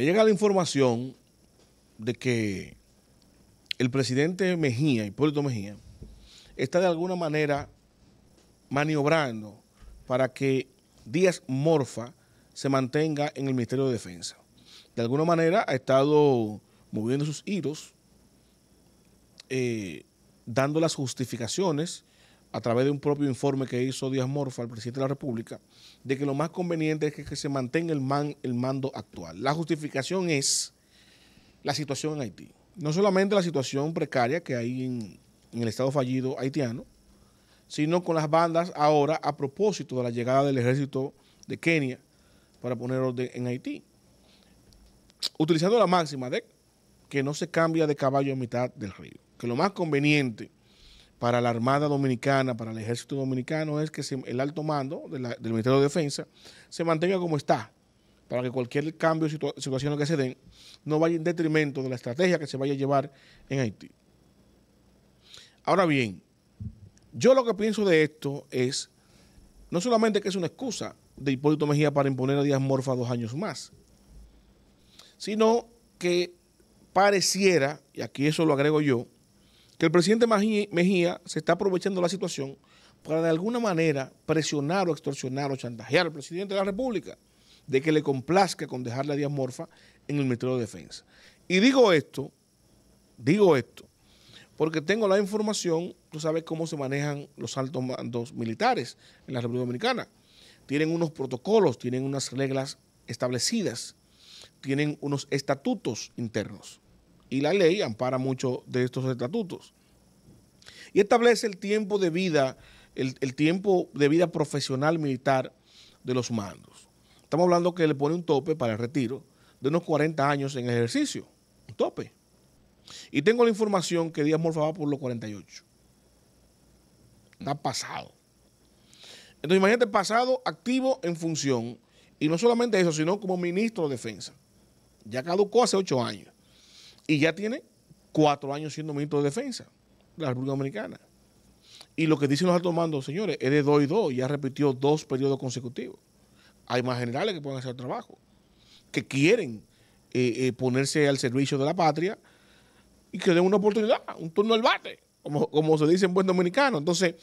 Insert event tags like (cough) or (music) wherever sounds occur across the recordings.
Me llega la información de que el presidente Mejía, Hipólito Mejía, está de alguna manera maniobrando para que Díaz Morfa se mantenga en el Ministerio de Defensa. De alguna manera ha estado moviendo sus hilos, eh, dando las justificaciones a través de un propio informe que hizo Díaz Morfa al presidente de la República, de que lo más conveniente es que, se mantenga el, mando actual. La justificación es la situación en Haití. No solamente la situación precaria que hay en, el Estado fallido haitiano, sino con las bandas ahora a propósito de la llegada del ejército de Kenia para poner orden en Haití. Utilizando la máxima de que no se cambia de caballo a mitad del río, que lo más conveniente para la Armada Dominicana, para el Ejército Dominicano, es que el alto mando del Ministerio de Defensa se mantenga como está, para que cualquier cambio o situación que se den no vaya en detrimento de la estrategia que se vaya a llevar en Haití. Ahora bien, yo lo que pienso de esto es, no solamente que es una excusa de Hipólito Mejía para imponer a Díaz Morfa dos años más, sino que pareciera, y aquí eso lo agrego yo, que el presidente Mejía se está aprovechando la situación para de alguna manera presionar o extorsionar o chantajear al presidente de la República de que le complazca con dejarle a Díaz en el Ministerio de Defensa. Y digo esto, digo esto, porque tengo la información, tú sabes cómo se manejan los altos mandos militares en la República Dominicana. Tienen unos protocolos, tienen unas reglas establecidas, tienen unos estatutos internos y la ley ampara muchos de estos estatutos. Y establece el tiempo de vida, el, tiempo de vida profesional militar de los mandos. Estamos hablando que le pone un tope para el retiro de unos 40 años en ejercicio, un tope. Y tengo la información que Díaz Morfaba por los 48. Está pasado. Entonces imagínate pasado activo en función, y no solamente eso, sino como ministro de defensa. Ya caducó hace ocho años. Y ya tiene cuatro años siendo ministro de Defensa de la República Dominicana. Y lo que dicen los altos mandos, señores, es de dos y dos. Ya repitió dos periodos consecutivos. Hay más generales que pueden hacer trabajo, que quieren eh, eh, ponerse al servicio de la patria y que den una oportunidad, un turno al bate, como, como se dice en buen dominicano. Entonces,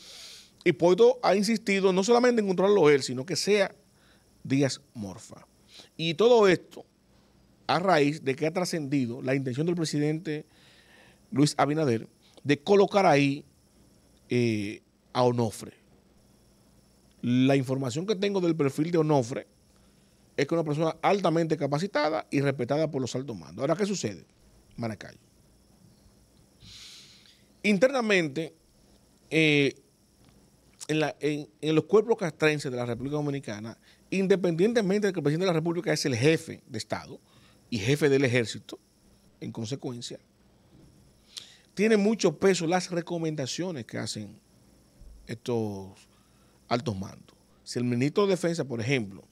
Hipólito ha insistido no solamente en controlarlo él, sino que sea Díaz Morfa. Y todo esto a raíz de que ha trascendido la intención del presidente Luis Abinader de colocar ahí eh, a Onofre. La información que tengo del perfil de Onofre es que es una persona altamente capacitada y respetada por los altos mandos. Ahora, ¿qué sucede? Maracayo. Internamente, eh, en, en, los cuerpos castrenses de la República Dominicana, independientemente de que el presidente de la República es el jefe de Estado, y jefe del ejército, en consecuencia, tiene mucho peso las recomendaciones que hacen estos altos mandos. Si el ministro de Defensa, por ejemplo,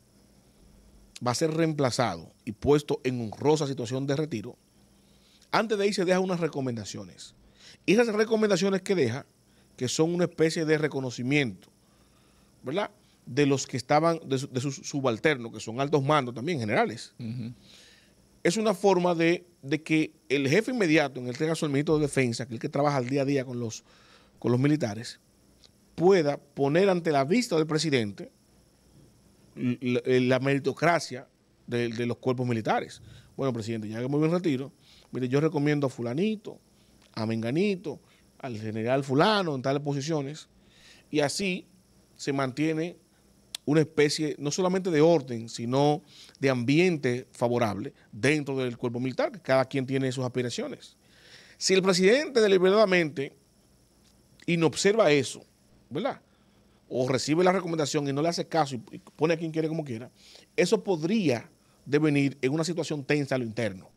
va a ser reemplazado y puesto en honrosa situación de retiro, antes de ahí se deja unas recomendaciones. Y esas recomendaciones que deja, que son una especie de reconocimiento, ¿verdad? De los que estaban, de, sus subalternos, que son altos mandos también, generales es una forma de, de, que el jefe inmediato, en este caso el ministro de Defensa, que es el que trabaja al día a día con los, con los militares, pueda poner ante la vista del presidente eh, la, meritocracia de, los cuerpos militares. Bueno, presidente, ya que me voy retiro, mire, yo recomiendo a fulanito, a menganito, al general fulano en tales posiciones, y así se mantiene una especie no solamente de orden, sino de ambiente favorable dentro del cuerpo militar, que cada quien tiene sus aspiraciones. Si el presidente deliberadamente inobserva eso, ¿verdad? O recibe la recomendación y no le hace caso y pone a quien quiere como quiera, eso podría devenir en una situación tensa a lo interno.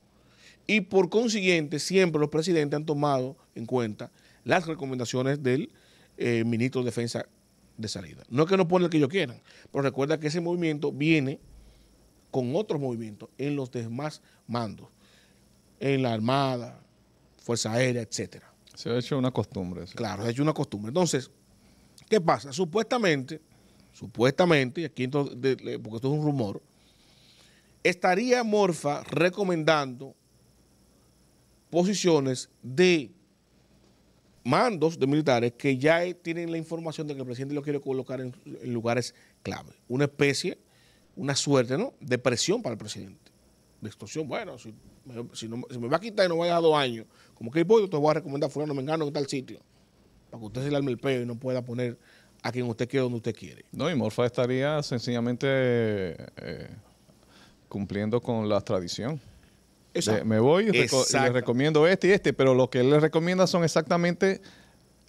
Y por consiguiente, siempre los presidentes han tomado en cuenta las recomendaciones del eh, ministro de Defensa de salida. No es que no pone el que ellos quieran, pero recuerda que ese movimiento viene con otros movimientos en los demás mandos, en la Armada, Fuerza Aérea, etc. Se ha hecho una costumbre. Claro, se ha hecho una costumbre. Entonces, ¿qué pasa? Supuestamente, supuestamente, aquí porque esto es un rumor, estaría Morfa recomendando posiciones de mandos de militares que ya tienen la información de que el presidente lo quiere colocar en, lugares clave. Una especie, una suerte, ¿no? De presión para el presidente. De extorsión. Bueno, si, me va a quitar y no va a dejar dos años, como que voy, yo te voy a recomendar fulano, me engano en tal sitio. Para que usted se le arme el peo y no pueda poner a quien usted quiera donde usted quiere. No, y Morfa estaría sencillamente eh, cumpliendo con la tradición me voy le recomiendo este y este, pero lo que él les recomienda son exactamente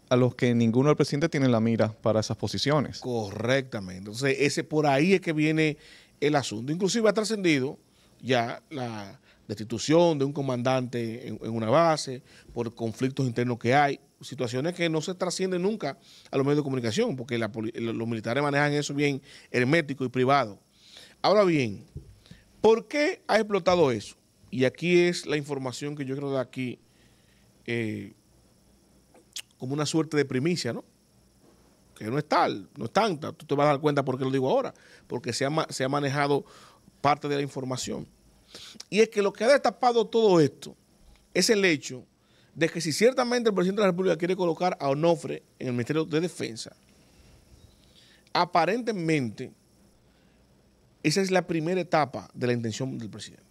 a los que ninguno del presidente tiene la mira para esas posiciones. Correctamente. Entonces, ese por ahí es que viene el asunto. Inclusive ha trascendido ya la destitución de un comandante en, una base por conflictos internos que hay, situaciones que no se trascienden nunca a los medios de comunicación, porque los militares manejan eso bien hermético y privado. Ahora bien, ¿por qué ha explotado eso? Y aquí es la información que yo creo de aquí eh, como una suerte de primicia, ¿no? Que no es tal, no es tanta. Tú te vas a dar cuenta por qué lo digo ahora, porque se ha, se ha manejado parte de la información. Y es que lo que ha destapado todo esto es el hecho de que si ciertamente el presidente de la República quiere colocar a Onofre en el Ministerio de Defensa, aparentemente esa es la primera etapa de la intención del presidente.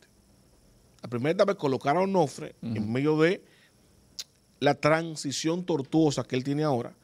La primera etapa es colocar a Onofre en medio de la transición tortuosa que él tiene ahora,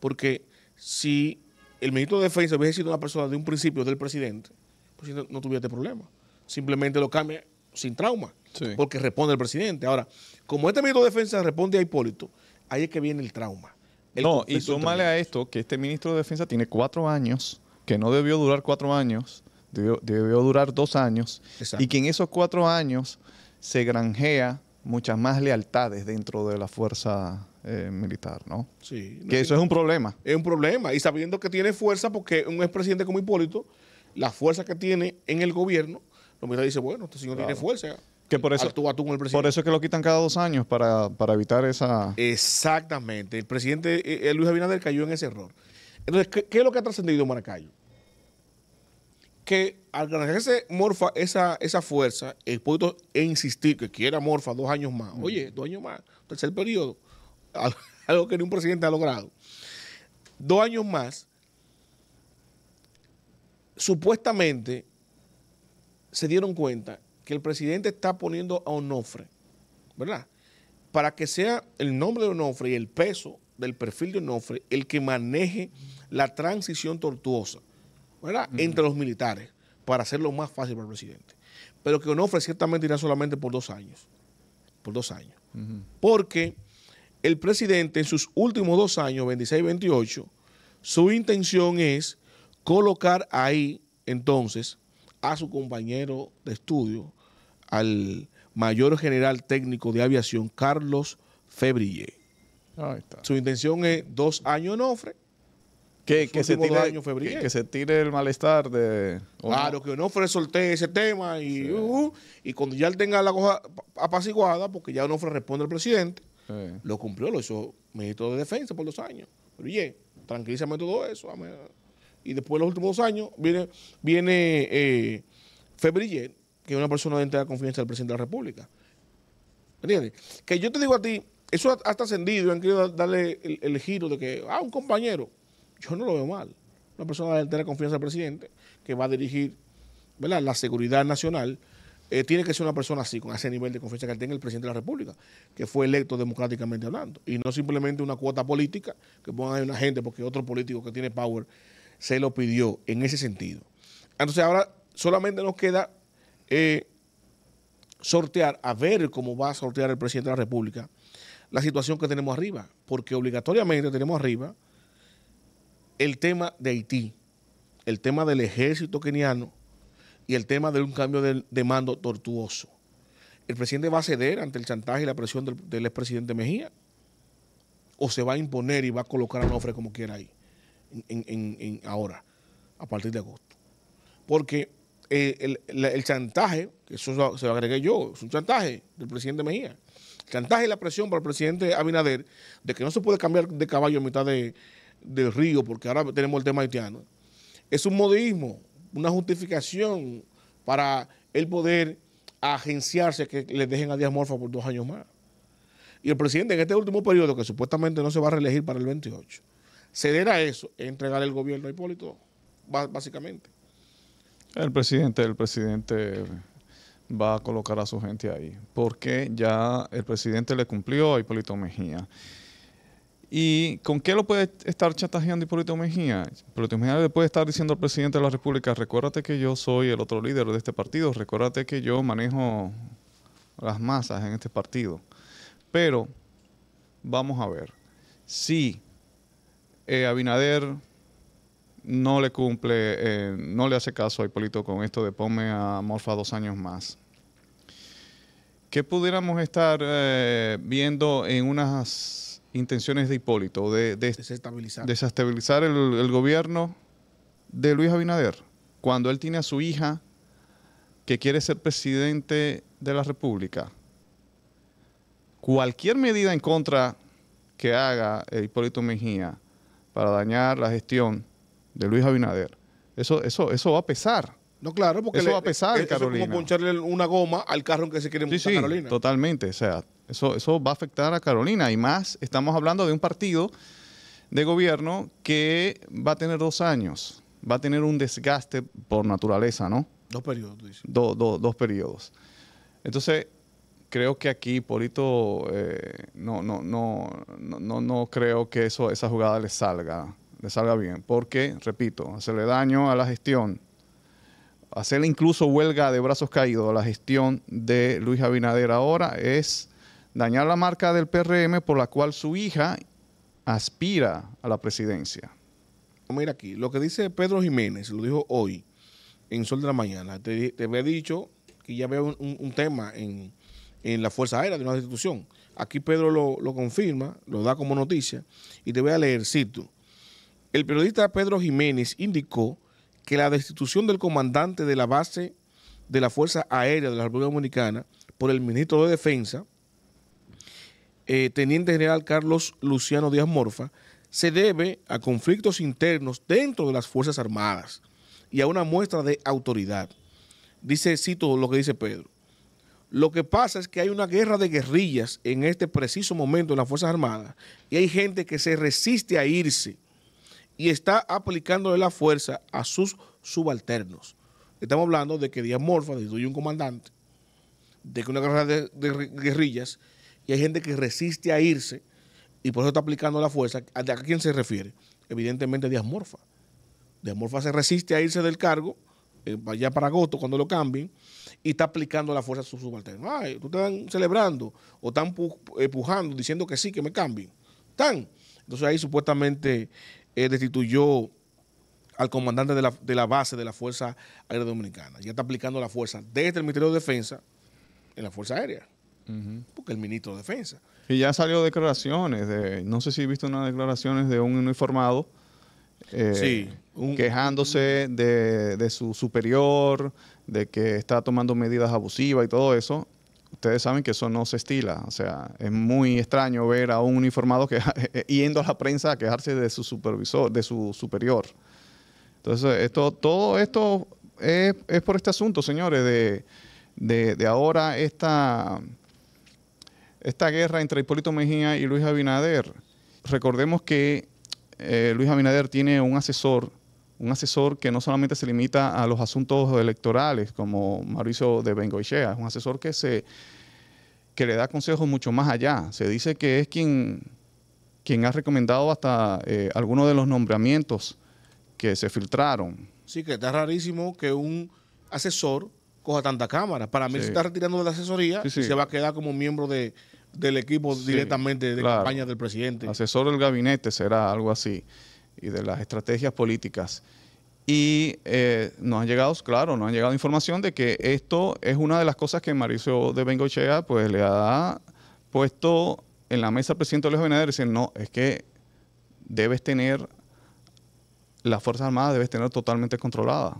porque si el ministro de Defensa hubiese sido una persona de un principio del presidente, pues no, tuviera este problema. Simplemente lo cambia sin trauma, porque responde el presidente. Ahora, como este ministro de Defensa responde a Hipólito, ahí es que viene el trauma. no, y súmale a esto que este ministro de Defensa tiene cuatro años, que no debió durar cuatro años, debió, durar dos años, y que en esos cuatro años se granjea muchas más lealtades dentro de la fuerza eh, militar, ¿no? Sí. que eso es un problema. Es un problema. Y sabiendo que tiene fuerza, porque un expresidente como Hipólito, la fuerza que tiene en el gobierno, lo mismo dice, bueno, este señor tiene fuerza. Que por eso, actúa tú con el presidente. Por eso es que lo quitan cada dos años para, evitar esa... Exactamente. El presidente eh, eh, Luis Abinader cayó en ese error. Entonces, ¿qué, es lo que ha trascendido Maracayo? que al ganarse Morfa esa, esa fuerza, el pueblo e insistir que quiera Morfa dos años más, oye, dos años más, tercer periodo, (laughs) algo que ni un presidente ha logrado, dos años más, supuestamente se dieron cuenta que el presidente está poniendo a Onofre, ¿verdad? Para que sea el nombre de Onofre y el peso del perfil de Onofre el que maneje la transición tortuosa entre los militares para hacerlo más fácil para el presidente. Pero que Onofre ciertamente irá solamente por dos años. Por dos años. Porque el presidente en sus últimos dos años, 26 y 28, su intención es colocar ahí entonces a su compañero de estudio, al mayor general técnico de aviación, Carlos Febrillé. Su intención es dos años Onofre que, que, se tire, el malestar de... Claro, no? que Onofre solté ese tema uh, uh, y, cuando ya él tenga la cosa apaciguada, porque ya Onofre responde al presidente, lo cumplió, lo hizo ministro de Defensa por los años. Pero oye, tranquilízame todo eso. Y después de los últimos dos años viene, viene eh, Febrillet, que es una persona de entera confianza del presidente de la República. ¿Entiendes? Que yo te digo a ti, eso ha, ha trascendido, han querido darle el giro de que, ah, un compañero yo no lo veo mal. Una persona de tener confianza al presidente que va a dirigir la seguridad nacional. Eh, tiene que ser una persona así, con ese nivel de confianza que tiene el presidente de la República, que fue electo democráticamente hablando, y no simplemente una cuota política que pongan ahí una gente porque otro político que tiene power se lo pidió en ese sentido. Entonces ahora solamente nos queda eh, sortear, a ver cómo va a sortear el presidente de la República la situación que tenemos arriba, porque obligatoriamente tenemos arriba el tema de Haití, el tema del ejército keniano y el tema de un cambio de, mando tortuoso. ¿El presidente va a ceder ante el chantaje y la presión del, expresidente Mejía? ¿O se va a imponer y va a colocar una Nofre como quiera ahí? ahora, a partir de agosto. Porque eh, el, chantaje, que eso se lo agregué yo, es un chantaje del presidente Mejía. El chantaje y la presión para el presidente Abinader de que no se puede cambiar de caballo en mitad de, del río, porque ahora tenemos el tema haitiano, es un modismo, una justificación para el poder agenciarse que le dejen a Díaz Morfa por dos años más. Y el presidente en este último periodo, que supuestamente no se va a reelegir para el 28, ceder a eso, entregar el gobierno a Hipólito, básicamente. El presidente, el presidente va a colocar a su gente ahí, porque ya el presidente le cumplió a Hipólito Mejía. ¿Y con qué lo puede estar chantajeando Hipólito Mejía? Hipólito Mejía le puede estar diciendo al presidente de la República, recuérdate que yo soy el otro líder de este partido, recuérdate que yo manejo las masas en este partido. Pero vamos a ver, si eh, Abinader no le cumple, eh, no le hace caso a Hipólito con esto de ponme a Morfa dos años más. ¿Qué pudiéramos estar eh, viendo en unas intenciones de Hipólito, de, desestabilizar, el, gobierno de Luis Abinader, cuando él tiene a su hija que quiere ser presidente de la República. Cualquier medida en contra que haga eh, Hipólito Mejía para dañar la gestión de Luis Abinader, eso, eso, eso va a pesar. No, claro, porque eso va a pesar, Carolina. E, eso es como poncharle una goma al carro en que se quiere montar sí, sí, Totalmente, o sea, eso, eso va a afectar a Carolina. Y más, estamos hablando de un partido de gobierno que va a tener dos años, va a tener un desgaste por naturaleza, ¿no? Dos periodos, dice. dos periodos. Entonces, creo que aquí Polito no, no, no, no, no creo que eso, esa jugada le salga, le salga bien. Porque, repito, hacerle daño a la gestión, hacerle incluso huelga de brazos caídos a la gestión de Luis Abinader ahora es dañar la marca del PRM por la cual su hija aspira a la presidencia. Mira aquí, lo que dice Pedro Jiménez, lo dijo hoy en Sol de la Mañana. Te, había dicho que ya había un, tema en, la Fuerza Aérea de una institución. Aquí Pedro lo, lo confirma, lo da como noticia y te voy a leer, cito. El periodista Pedro Jiménez indicó que la destitución del comandante de la base de la Fuerza Aérea de la República Dominicana por el ministro de Defensa, eh, Teniente General Carlos Luciano Díaz Morfa, se debe a conflictos internos dentro de las Fuerzas Armadas y a una muestra de autoridad. Dice, cito lo que dice Pedro. Lo que pasa es que hay una guerra de guerrillas en este preciso momento en las Fuerzas Armadas y hay gente que se resiste a irse y está aplicándole la fuerza a sus subalternos. Estamos hablando de que Díaz Morfa hoy un comandante, de que una guerra de guerrillas y hay gente que resiste a irse y por eso está aplicando la fuerza. ¿A quién se refiere? Evidentemente Morfa. Díaz Morfa se resiste a irse del cargo eh, para agosto cuando lo cambien y está aplicando la fuerza a sus subalternos. Ay, tú están celebrando o están empujando, eh, diciendo que sí, que me cambien. Están. Entonces ahí supuestamente eh, destituyó al comandante de la, de la, base de la Fuerza Aérea Dominicana. Ya está aplicando la fuerza desde el Ministerio de Defensa en la Fuerza Aérea porque el ministro de Defensa. Y ya salió declaraciones, de, no sé si he visto unas declaraciones de un uniformado eh, quejándose de, su superior, de que está tomando medidas abusivas y todo eso. Ustedes saben que eso no se estila. O sea, es muy extraño ver a un uniformado que, (laughs) eh, yendo a la prensa a quejarse de su supervisor, de su superior. Entonces, esto, todo esto es, por este asunto, señores, de, de ahora esta esta guerra entre Hipólito Mejía y Luis Abinader. Recordemos que eh, Luis Abinader tiene un asesor, un asesor que no solamente se limita a los asuntos electorales, como Mauricio de Bengoichea, es un asesor que, se, que le da consejos mucho más allá. Se dice que es quien, quien ha recomendado hasta eh, algunos de los nombramientos que se filtraron. Sí, que está rarísimo que un asesor coja tanta cámara. Para mí se está retirando de la asesoría y se va a quedar como miembro de, del equipo directamente de campaña del presidente. Asesor del gabinete será algo así, y de las estrategias políticas. Y eh, nos han llegado, claro, nos han llegado información de que esto es una de las cosas que Mauricio de Bengochea pues le ha puesto en la mesa al presidente Luis Abinader, diciendo, no, es que debes tener, las Fuerzas Armadas debes tener totalmente controlada,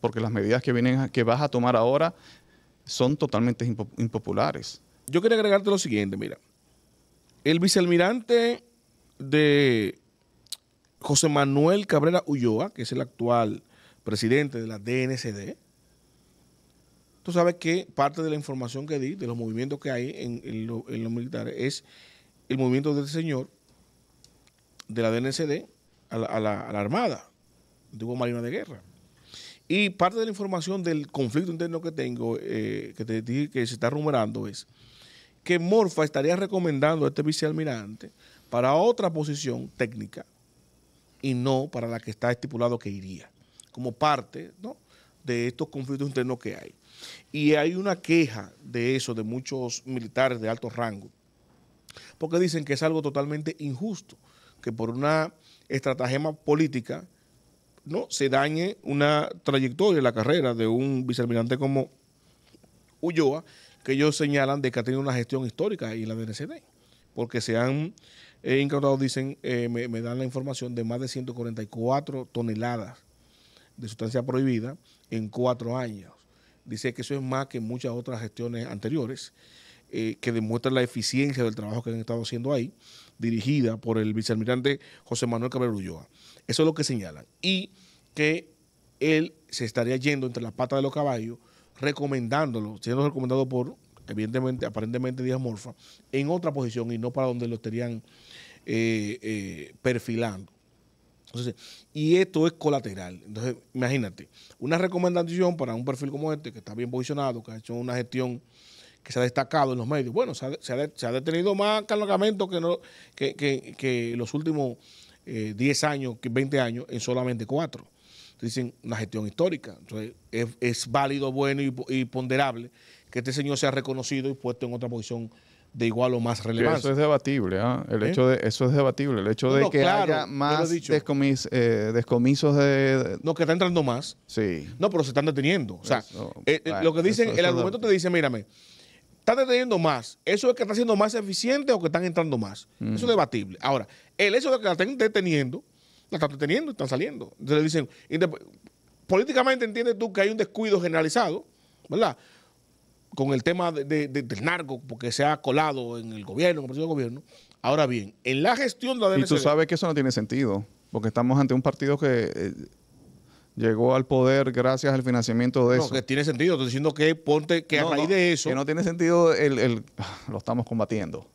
porque las medidas que, vienen, que vas a tomar ahora son totalmente impopulares yo quería agregarte lo siguiente, mira. El vicealmirante de José Manuel Cabrera Ulloa, que es el actual presidente de la DNCD, tú sabes que parte de la información que di, de los movimientos que hay en, los militares, es el movimiento del señor de la DNCD a la, Armada, de Marina de Guerra. Y parte de la información del conflicto interno que tengo, eh, que te dije que se está rumorando, es que Morfa estaría recomendando a este vicealmirante para otra posición técnica y no para la que está estipulado que iría, como parte de estos conflictos internos que hay. Y hay una queja de eso de muchos militares de alto rango, porque dicen que es algo totalmente injusto, que por una estratagema política ¿no? se dañe una trayectoria, la carrera de un vicealmirante como Ulloa, que ellos señalan de que ha tenido una gestión histórica y la DNCD, porque se han eh, incautado, dicen, eh, me, dan la información de más de 144 toneladas de sustancia prohibida en cuatro años. Dice que eso es más que muchas otras gestiones anteriores, eh, que demuestran la eficiencia del trabajo que han estado haciendo ahí, dirigida por el vicealmirante José Manuel Cabrera Ulloa. Eso es lo que señalan. Y que él se estaría yendo entre las patas de los caballos recomendándolo, siendo recomendado por, evidentemente, aparentemente Díaz Morfa, en otra posición y no para donde lo estarían eh, eh, perfilando. Entonces, y esto es colateral. Entonces, imagínate, una recomendación para un perfil como este, que está bien posicionado, que ha hecho una gestión que se ha destacado en los medios. Bueno, se ha, detenido más cargamento que, no, que, los últimos 10 eh, años, 20 años, en solamente 4 dicen una gestión histórica. Entonces, es, válido, bueno y, ponderable que este señor sea reconocido y puesto en otra posición de igual o más relevante. Eso es debatible, ¿ah? el ¿Eh? hecho de eso es debatible, el hecho de que haya más descomis, eh, descomisos de, No, que está entrando más. Sí. No, pero se están deteniendo. O sea, eh, lo que dicen, el argumento te dice, mírame, está deteniendo más. ¿Eso es que está siendo más eficiente o que están entrando más? Eso es mm. debatible. Ahora, el hecho de que la estén deteniendo la están deteniendo, están saliendo. Entonces le dicen, políticamente entiendes tú que hay un descuido generalizado, ¿verdad? Con el tema del narco, porque se ha colado en el gobierno, en el partido de gobierno. Ahora bien, en la gestión de la DNCD, Y tú sabes que eso no tiene sentido, porque estamos ante un partido que eh, llegó al poder gracias al financiamiento de eso. No, que tiene sentido. Estoy diciendo que ponte que a raíz de eso. Que no tiene sentido, el, lo estamos combatiendo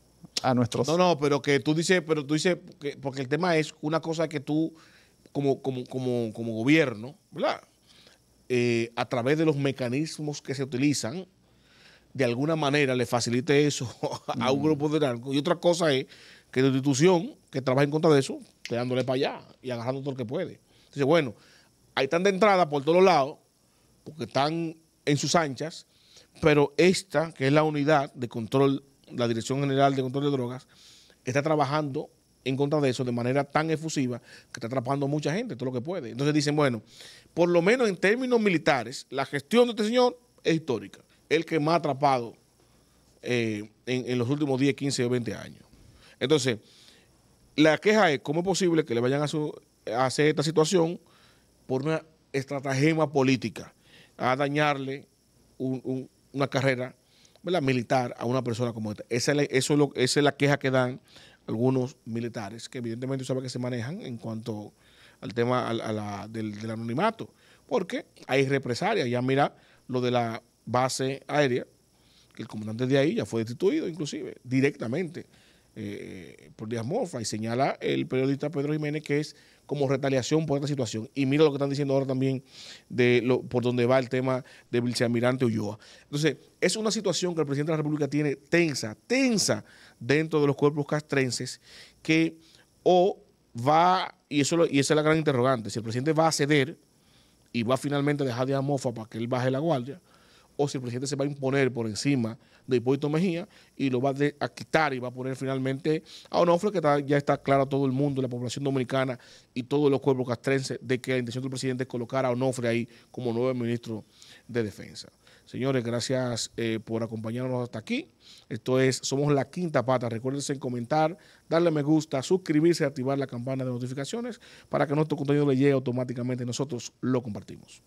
a nuestros. No, no, pero que tú dices, pero tú dices, porque, porque el tema es una cosa que tú, como, como, como, gobierno, ¿verdad? Eh, a través de los mecanismos que se utilizan, de alguna manera le facilite eso (laughs) a un mm. grupo de narcos. Y otra cosa es que la institución que trabaja en contra de eso, quedándole para allá y agarrando todo lo que puede. Entonces, bueno, ahí están de entrada por todos lados, porque están en sus anchas, pero esta, que es la unidad de control la Dirección General de Control de Drogas, está trabajando en contra de eso de manera tan efusiva que está atrapando a mucha gente, todo lo que puede. Entonces dicen, bueno, por lo menos en términos militares, la gestión de este señor es histórica. El que más ha atrapado eh, en, los últimos 10, 15 o 20 años. Entonces, la queja es cómo es posible que le vayan a, su, hacer esta situación por una estratagema política, a dañarle una carrera militar a una persona como esta. Esa es, la, eso la queja que dan algunos militares, que evidentemente saben que se manejan en cuanto al tema del, anonimato, porque hay represalias. Ya mira lo de la base aérea, el comandante de ahí ya fue destituido, inclusive, directamente eh, por Díaz y señala el periodista Pedro Jiménez que es como retaliación por esta situación. Y mira lo que están diciendo ahora también de lo, por donde va el tema de vicealmirante Ulloa. Entonces, es una situación que el presidente de la República tiene tensa, tensa dentro de los cuerpos castrenses que o va, y, eso y esa es la gran interrogante, si el presidente va a ceder y va finalmente a dejar de amofa para que él baje la guardia, o si el presidente se va a imponer por encima de Hipólito Mejía y lo va a quitar y va a poner finalmente a Onofre, que ya está claro a todo el mundo, la población dominicana y todos los cuerpos castrenses, de que la intención del presidente es colocar a Onofre ahí como nuevo ministro de Defensa. Señores, gracias eh, por acompañarnos hasta aquí. Esto es Somos la Quinta Pata. Recuérdense en comentar, darle me gusta, suscribirse, activar la campana de notificaciones para que nuestro contenido le llegue automáticamente. Nosotros lo compartimos.